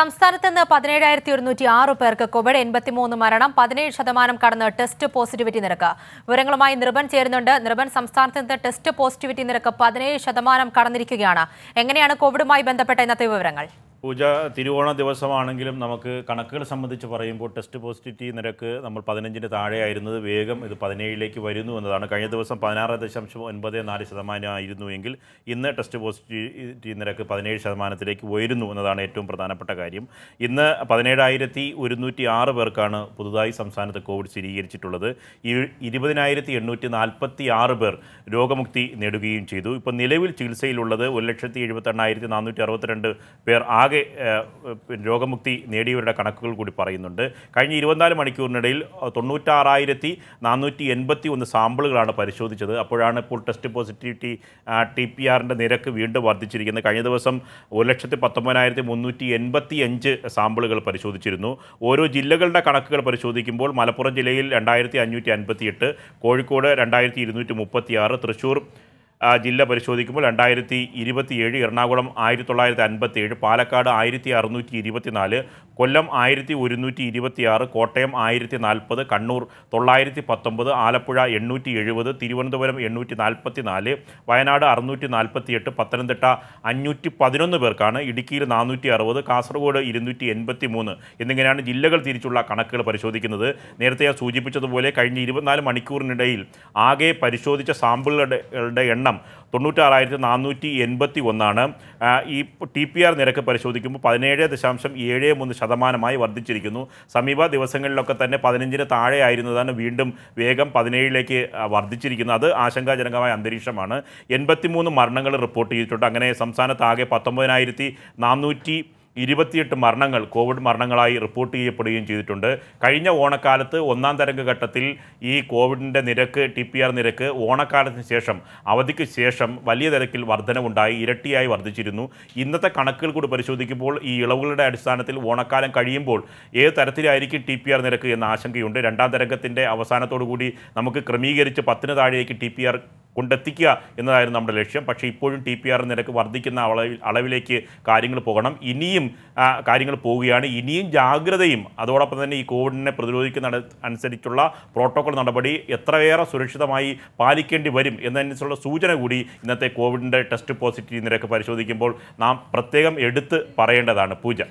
സംസ്ഥാനത്ത് നിന്ന് പതിനേഴായിരത്തി ഒരുന്നൂറ്റി ആറ് പേർക്ക് കോവിഡ് എൺപത്തിമൂന്ന് മരണം പതിനേഴ് ശതമാനം കടന്ന് ടെസ്റ്റ് പോസിറ്റിവിറ്റി നിരക്ക് വിവരങ്ങളുമായി നിർബൻ ചേരുന്നുണ്ട് നിർബൻ സംസ്ഥാനത്ത് നിന്ന് ടെസ്റ്റ് പോസിറ്റിവിറ്റി നിരക്ക് പതിനേഴ് ശതമാനം കടന്നിരിക്കുകയാണ് എങ്ങനെയാണ് കോവിഡുമായി ബന്ധപ്പെട്ട ഇന്നത്തെ വിവരങ്ങൾ പൂജ തിരുവോണ ദിവസമാണെങ്കിലും നമുക്ക് കണക്കുകൾ സംബന്ധിച്ച് പറയുമ്പോൾ ടെസ്റ്റ് പോസിറ്റിവിറ്റി നിരക്ക് നമ്മൾ പതിനഞ്ചിന് താഴെയായിരുന്നത് വേഗം ഇത് പതിനേഴിലേക്ക് വരുന്നു എന്നതാണ് കഴിഞ്ഞ ദിവസം പതിനാറ് ദശാംശം ഒൻപത് നാല് ശതമാനമായിരുന്നു എങ്കിൽ ഇന്ന് ടെസ്റ്റ് പോസിറ്റിവിറ്റി നിരക്ക് പതിനേഴ് ശതമാനത്തിലേക്ക് ഉയരുന്നു എന്നതാണ് ഏറ്റവും പ്രധാനപ്പെട്ട കാര്യം ഇന്ന് പതിനേഴായിരത്തി ഒരുന്നൂറ്റി ആറ് പേർക്കാണ് പുതുതായി സംസ്ഥാനത്ത് കോവിഡ് സ്ഥിരീകരിച്ചിട്ടുള്ളത് ഇരുപതിനായിരത്തി എണ്ണൂറ്റി നാൽപ്പത്തി ആറ് പേർ രോഗമുക്തി നേടുകയും ചെയ്തു ഇപ്പോൾ നിലവിൽ ചികിത്സയിലുള്ളത് ഒരു ലക്ഷത്തി എഴുപത്തെണ്ണായിരത്തി നാനൂറ്റി അറുപത്തിരണ്ട് പേർ ആകെ ആകെ രോഗമുക്തി നേടിയവരുടെ കണക്കുകൾ കൂടി പറയുന്നുണ്ട് കഴിഞ്ഞ ഇരുപത്തിനാല് മണിക്കൂറിനിടയിൽ തൊണ്ണൂറ്റാറായിരത്തി നാനൂറ്റി എൺപത്തി ഒന്ന് സാമ്പിളുകളാണ് പരിശോധിച്ചത് അപ്പോഴാണ് ഇപ്പോൾ ടെസ്റ്റ് പോസിറ്റിവിറ്റി ടി പി ആറിൻ്റെ നിരക്ക് വീണ്ടും വർദ്ധിച്ചിരിക്കുന്നത് കഴിഞ്ഞ ദിവസം ഒരു ലക്ഷത്തി പത്തൊമ്പതിനായിരത്തി മുന്നൂറ്റി എൺപത്തി അഞ്ച് സാമ്പിളുകൾ പരിശോധിച്ചിരുന്നു ഓരോ ജില്ലകളുടെ കണക്കുകൾ പരിശോധിക്കുമ്പോൾ മലപ്പുറം ജില്ലയിൽ രണ്ടായിരത്തി അഞ്ഞൂറ്റി അൻപത്തിയെട്ട് കോഴിക്കോട് രണ്ടായിരത്തി ഇരുന്നൂറ്റി മുപ്പത്തിയാറ് തൃശ്ശൂർ ജില്ല പരിശോധിക്കുമ്പോൾ രണ്ടായിരത്തി ഇരുപത്തിയേഴ് എറണാകുളം ആയിരത്തി തൊള്ളായിരത്തി അൻപത്തിയേഴ് പാലക്കാട് ആയിരത്തി അറുന്നൂറ്റി ഇരുപത്തിനാല് കൊല്ലം ആയിരത്തി ഒരുന്നൂറ്റി ഇരുപത്തിയാറ് കോട്ടയം ആയിരത്തി നാൽപ്പത് കണ്ണൂർ തൊള്ളായിരത്തി പത്തൊമ്പത് ആലപ്പുഴ എണ്ണൂറ്റി എഴുപത് തിരുവനന്തപുരം എണ്ണൂറ്റി നാൽപ്പത്തി നാല് വയനാട് അറുന്നൂറ്റി നാൽപ്പത്തിയെട്ട് പത്തനംതിട്ട അഞ്ഞൂറ്റി പതിനൊന്ന് പേർക്കാണ് ഇടുക്കിയിൽ നാനൂറ്റി അറുപത് കാസർഗോഡ് ഇരുന്നൂറ്റി എൺപത്തി മൂന്ന് എന്നിങ്ങനെയാണ് ജില്ലകൾ തിരിച്ചുള്ള കണക്കുകൾ പരിശോധിക്കുന്നത് നേരത്തെ ഞാൻ സൂചിപ്പിച്ചതുപോലെ കഴിഞ്ഞ ഇരുപത്തിനാല് മണിക്കൂറിനിടയിൽ ആകെ പരിശോധിച്ച സാമ്പിളുകളുടെ എണ്ണം എണ്ണം തൊണ്ണൂറ്റാറായിരത്തി നാനൂറ്റി എൺപത്തി ഒന്നാണ് ഈ ടി പി ആർ നിരക്ക് പരിശോധിക്കുമ്പോൾ പതിനേഴ് ദശാംശം ഏഴ് മൂന്ന് ശതമാനമായി വർദ്ധിച്ചിരിക്കുന്നു സമീപ ദിവസങ്ങളിലൊക്കെ തന്നെ പതിനഞ്ചിന് താഴെ ആയിരുന്നതാണ് വീണ്ടും വേഗം പതിനേഴിലേക്ക് വർദ്ധിച്ചിരിക്കുന്നത് അത് ആശങ്കാജനകമായ അന്തരീക്ഷമാണ് എൺപത്തിമൂന്ന് മരണങ്ങൾ റിപ്പോർട്ട് ചെയ്തിട്ടുണ്ട് അങ്ങനെ സംസ്ഥാനത്ത് ആകെ പത്തൊമ്പതിനായിരത്തി നാനൂറ്റി ഇരുപത്തിയെട്ട് മരണങ്ങൾ കോവിഡ് മരണങ്ങളായി റിപ്പോർട്ട് ചെയ്യപ്പെടുകയും ചെയ്തിട്ടുണ്ട് കഴിഞ്ഞ ഓണക്കാലത്ത് ഒന്നാം തരംഗഘട്ടത്തിൽ ഈ കോവിഡിൻ്റെ നിരക്ക് ടി പി ആർ നിരക്ക് ഓണക്കാലത്തിന് ശേഷം അവധിക്ക് ശേഷം വലിയ നിരക്കിൽ വർധനവുണ്ടായി ഇരട്ടിയായി വർദ്ധിച്ചിരുന്നു ഇന്നത്തെ കണക്കുകൾ കൂടി പരിശോധിക്കുമ്പോൾ ഈ ഇളവുകളുടെ അടിസ്ഥാനത്തിൽ ഓണക്കാലം കഴിയുമ്പോൾ ഏത് തരത്തിലായിരിക്കും ടി പി ആർ നിരക്ക് എന്ന ആശങ്കയുണ്ട് രണ്ടാം തരംഗത്തിൻ്റെ അവസാനത്തോടു കൂടി നമുക്ക് ക്രമീകരിച്ച് പത്തിന് താഴേക്ക് ടി പി ആർ കൊണ്ടെത്തിക്കുക എന്നതായിരുന്നു നമ്മുടെ ലക്ഷ്യം പക്ഷേ ഇപ്പോഴും ടി പി ആർ നിരക്ക് വർദ്ധിക്കുന്ന അളവിൽ അളവിലേക്ക് കാര്യങ്ങൾ പോകണം ഇനിയും കാര്യങ്ങൾ പോവുകയാണ് ഇനിയും ജാഗ്രതയും അതോടൊപ്പം തന്നെ ഈ കോവിഡിനെ പ്രതിരോധിക്കുന്ന അനുസരിച്ചുള്ള പ്രോട്ടോകോൾ നടപടി എത്രയേറെ സുരക്ഷിതമായി പാലിക്കേണ്ടി വരും എന്നതിനുള്ള സൂചന കൂടി ഇന്നത്തെ കോവിഡിൻ്റെ ടെസ്റ്റ് പോസിറ്റീവ് നിരക്ക് പരിശോധിക്കുമ്പോൾ നാം പ്രത്യേകം എടുത്ത് പറയേണ്ടതാണ് പൂജ